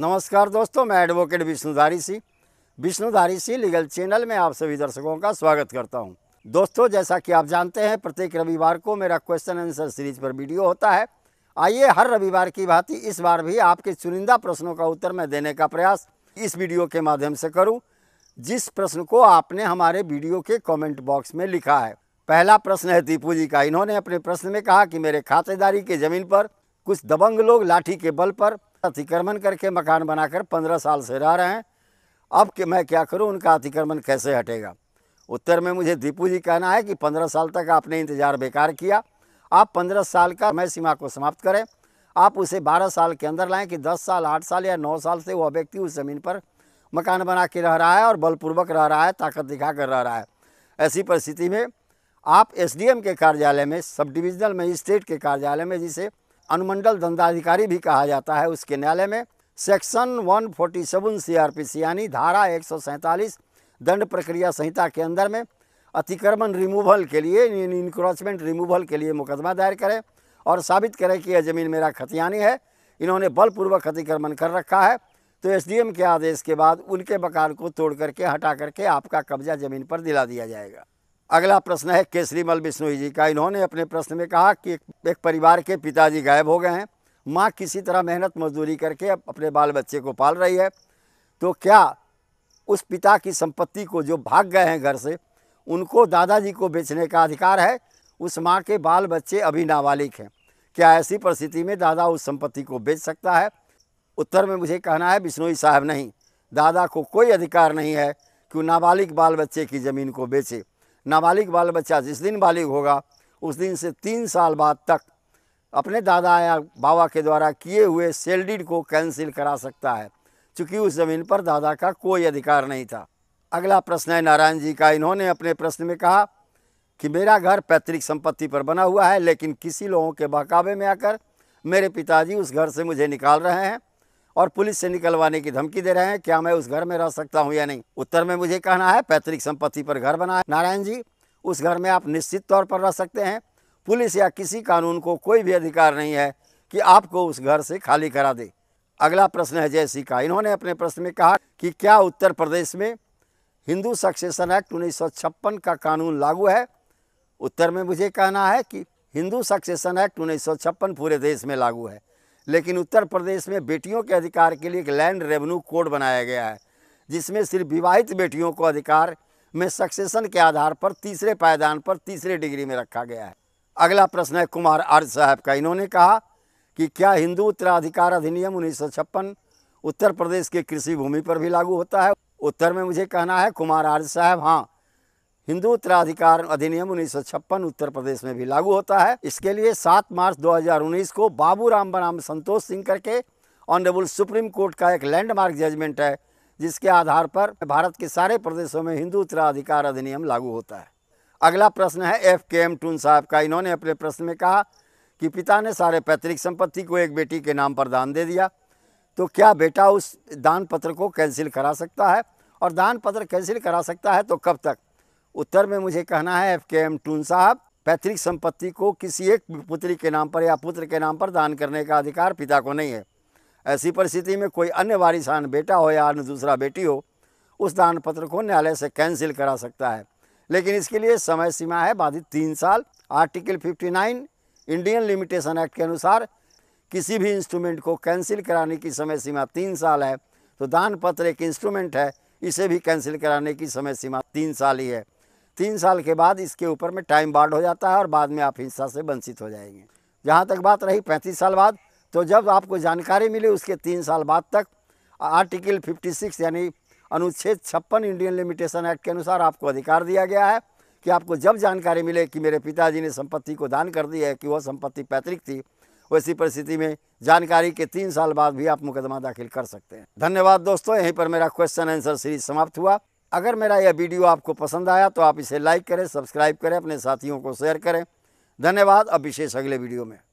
नमस्कार दोस्तों मैं advocate Vishnudhari Singh Vishnudhari Singh legal channel में आप सभी दर्शकों का स्वागत करता हूं दोस्तों जैसा कि आप जानते हैं प्रत्येक रविवार को मेरा क्वेश्चन आंसर सीरीज पर वीडियो होता है आइए हर रविवार की भांति इस बार भी आपके चुनिंदा प्रश्नों का उत्तर मैं देने का प्रयास इस वीडियो के माध्यम से करूँ जिस प्रश्न को आपने हमारे वीडियो के कॉमेंट बॉक्स में लिखा है पहला प्रश्न है दीपू जी का इन्होंने अपने प्रश्न में कहा कि मेरे खातेदारी के ज़मीन पर कुछ दबंग लोग लाठी के बल पर अतिक्रमण करके मकान बनाकर पंद्रह साल से रह रहे हैं अब कि मैं क्या करूं उनका अतिक्रमण कैसे हटेगा उत्तर में मुझे दीपू जी कहना है कि पंद्रह साल तक आपने इंतज़ार बेकार किया आप पंद्रह साल का समय सीमा को समाप्त करें आप उसे बारह साल के अंदर लाएं कि दस साल आठ साल या नौ साल से वह व्यक्ति उस ज़मीन पर मकान बना के रह रहा है और बलपूर्वक रह रहा है ताकत दिखा कर रह रहा है ऐसी परिस्थिति में आप एस के कार्यालय में सब डिविजनल मजिस्ट्रेट के कार्यालय में जिसे अनुमंडल दंडाधिकारी भी कहा जाता है उसके न्यायालय में सेक्शन 147 सेवन यानी धारा एक दंड प्रक्रिया संहिता के अंदर में अतिक्रमण रिमूवल के लिए इनक्रोचमेंट रिमूवल के लिए मुकदमा दायर करें और साबित करें कि यह ज़मीन मेरा खतियानी है इन्होंने बलपूर्वक अतिक्रमण कर रखा है तो एसडीएम के आदेश के बाद उनके मकान को तोड़ करके हटा करके आपका कब्जा ज़मीन पर दिला दिया जाएगा अगला प्रश्न है केसरी मल बिश्नोई जी का इन्होंने अपने प्रश्न में कहा कि एक परिवार के पिताजी गायब हो गए हैं माँ किसी तरह मेहनत मजदूरी करके अपने बाल बच्चे को पाल रही है तो क्या उस पिता की संपत्ति को जो भाग गए हैं घर से उनको दादाजी को बेचने का अधिकार है उस माँ के बाल बच्चे अभी नाबालिग हैं क्या ऐसी परिस्थिति में दादा उस संपत्ति को बेच सकता है उत्तर में मुझे कहना है बिश्नोई साहब नहीं दादा को कोई अधिकार नहीं है कि नाबालिग बाल बच्चे की ज़मीन को बेचे नाबालिग बाल बच्चा जिस दिन बालिग होगा उस दिन से तीन साल बाद तक अपने दादा या बाबा के द्वारा किए हुए सेल डीड को कैंसिल करा सकता है चूँकि उस ज़मीन पर दादा का कोई अधिकार नहीं था अगला प्रश्न है नारायण जी का इन्होंने अपने प्रश्न में कहा कि मेरा घर पैतृक संपत्ति पर बना हुआ है लेकिन किसी लोगों के बहकावे में आकर मेरे पिताजी उस घर से मुझे निकाल रहे हैं और पुलिस से निकलवाने की धमकी दे रहे हैं क्या मैं उस घर में रह सकता हूँ या नहीं उत्तर में मुझे कहना है पैतृक संपत्ति पर घर बना है नारायण जी उस घर में आप निश्चित तौर पर रह सकते हैं पुलिस या किसी कानून को कोई भी अधिकार नहीं है कि आपको उस घर से खाली करा दे अगला प्रश्न है सिंह का इन्होंने अपने प्रश्न में कहा कि क्या उत्तर प्रदेश में हिंदू सक्सेशन एक्ट उन्नीस का कानून लागू है उत्तर में मुझे कहना है कि हिंदू सक्सेशन एक्ट उन्नीस पूरे देश में लागू है लेकिन उत्तर प्रदेश में बेटियों के अधिकार के लिए एक लैंड रेवन्यू कोड बनाया गया है जिसमें सिर्फ विवाहित बेटियों को अधिकार में सक्सेशन के आधार पर तीसरे पायदान पर तीसरे डिग्री में रखा गया है अगला प्रश्न है कुमार आर्य साहब का इन्होंने कहा कि क्या हिंदू उत्तराधिकार अधिनियम उन्नीस उत्तर प्रदेश के कृषि भूमि पर भी लागू होता है उत्तर में मुझे कहना है कुमार आर्य साहब हाँ हिंदू उत्तराधिकार अधिनियम उन्नीस उत्तर प्रदेश में भी लागू होता है इसके लिए 7 मार्च 2019 को बाबू राम बनाम संतोष सिंह करके ऑनरेबल सुप्रीम कोर्ट का एक लैंडमार्क जजमेंट है जिसके आधार पर भारत के सारे प्रदेशों में हिंदू उत्तराधिकार अधिनियम लागू होता है अगला प्रश्न है एफ के एम टून साहब का इन्होंने अपने प्रश्न में कहा कि पिता ने सारे पैतृक संपत्ति को एक बेटी के नाम पर दान दे दिया तो क्या बेटा उस दान पत्र को कैंसिल करा सकता है और दान पत्र कैंसिल करा सकता है तो कब तक उत्तर में मुझे कहना है एफ के एम टून साहब पैतृक संपत्ति को किसी एक पुत्री के नाम पर या पुत्र के नाम पर दान करने का अधिकार पिता को नहीं है ऐसी परिस्थिति में कोई अन्य वारिसान बेटा हो या अन्य दूसरा बेटी हो उस दान पत्र को न्यायालय से कैंसिल करा सकता है लेकिन इसके लिए समय सीमा है बाधित तीन साल आर्टिकल 59 इंडियन लिमिटेशन एक्ट के अनुसार किसी भी इंस्ट्रूमेंट को कैंसिल कराने की समय सीमा तीन साल है तो दान पत्र एक इंस्ट्रूमेंट है इसे भी कैंसिल कराने की समय सीमा तीन साल ही है तीन साल के बाद इसके ऊपर में टाइम बाढ़ हो जाता है और बाद में आप हिस्सा से वंचित हो जाएंगे जहाँ तक बात रही पैंतीस साल बाद तो जब आपको जानकारी मिली उसके तीन साल बाद तक आर्टिकल 56 यानी अनुच्छेद छप्पन इंडियन लिमिटेशन एक्ट के अनुसार आपको अधिकार दिया गया है कि आपको जब जानकारी मिले कि मेरे पिताजी ने संपत्ति को दान कर दी है कि वह संपत्ति पैतृक थी वैसी परिस्थिति में जानकारी के तीन साल बाद भी आप मुकदमा दाखिल कर सकते हैं धन्यवाद दोस्तों यहीं पर मेरा क्वेश्चन आंसर सीरीज समाप्त हुआ अगर मेरा यह वीडियो आपको पसंद आया तो आप इसे लाइक करें सब्सक्राइब करें अपने साथियों को शेयर करें धन्यवाद अब विशेष अगले वीडियो में